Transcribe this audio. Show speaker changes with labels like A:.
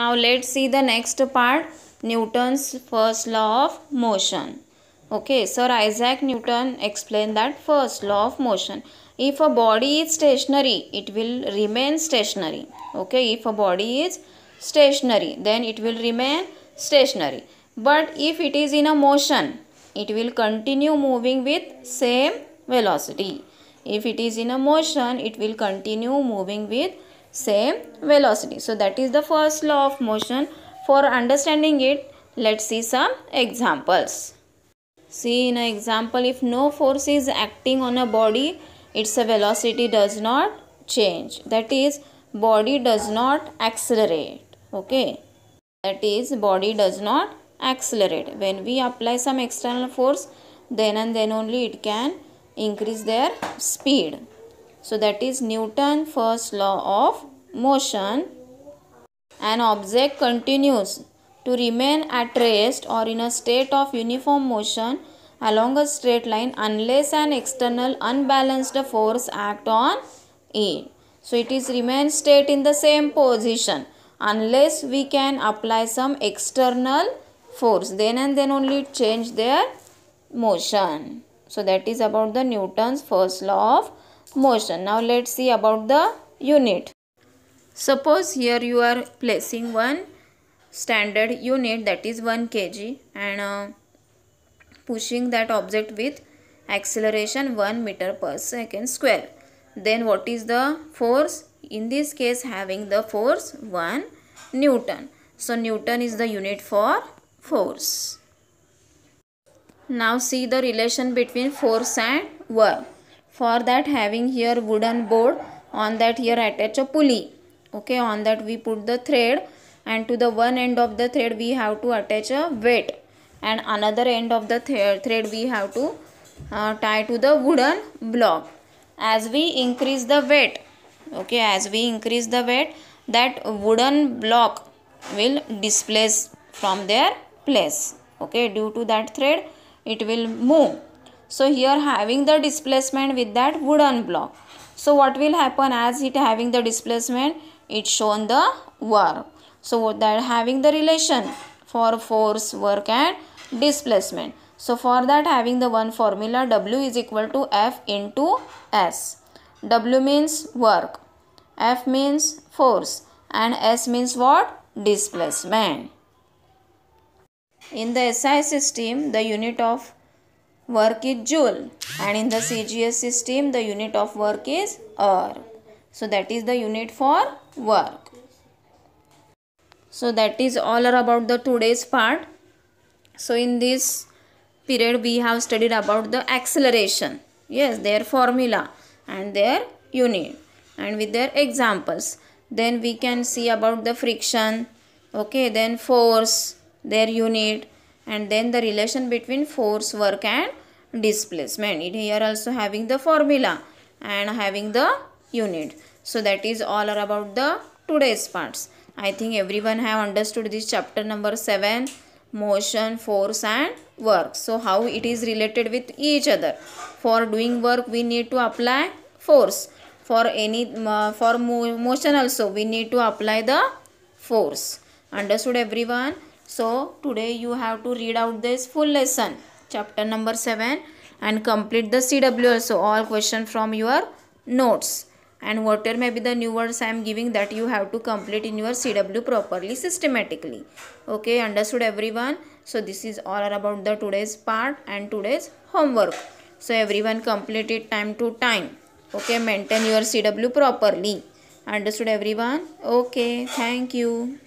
A: Now let's see the next part Newton's first law of motion. Okay, Sir Isaac Newton explained that first law of motion. If a body is stationary, it will remain stationary. Okay, if a body is stationary, then it will remain stationary. But if it is in a motion, it will continue moving with same velocity. If it is in a motion, it will continue moving with same velocity. So that is the first law of motion. For understanding it, let's see some examples. See in an example, if no force is acting on a body, its velocity does not change. That is, body does not accelerate. Okay. That is, body does not accelerate. When we apply some external force, then and then only it can increase their speed. So that is Newton first law of motion. An object continues to remain at rest or in a state of uniform motion along a straight line unless an external unbalanced force act on it. So it is remain state in the same position unless we can apply some external force. Then and then only change their motion. So that is about the Newton's first law of motion. Now let's see about the unit. Suppose here you are placing one standard unit that is 1 kg and uh, pushing that object with acceleration 1 meter per second square. Then what is the force? In this case having the force 1 Newton. So Newton is the unit for force. Now see the relation between force and work for that having here wooden board on that here attach a pulley okay on that we put the thread and to the one end of the thread we have to attach a weight and another end of the th thread we have to uh, tie to the wooden block as we increase the weight okay as we increase the weight that wooden block will displace from their place okay due to that thread it will move so here having the displacement with that wooden block so what will happen as it having the displacement it shown the work so that having the relation for force work and displacement so for that having the one formula w is equal to f into s w means work f means force and s means what displacement in the SI system, the unit of work is joule and in the CGS system the unit of work is erg. So that is the unit for work. So that is all about the today's part. So in this period we have studied about the acceleration. Yes, their formula and their unit and with their examples. Then we can see about the friction. Okay, then force, their unit and then the relation between force work and displacement it here also having the formula and having the unit so that is all are about the today's parts i think everyone have understood this chapter number 7 motion force and work so how it is related with each other for doing work we need to apply force for any uh, for mo motion also we need to apply the force understood everyone so today you have to read out this full lesson chapter number 7 and complete the CW also all question from your notes and whatever may be the new words I am giving that you have to complete in your CW properly systematically. Okay understood everyone. So this is all about the today's part and today's homework. So everyone complete it time to time. Okay maintain your CW properly. Understood everyone? Okay thank you.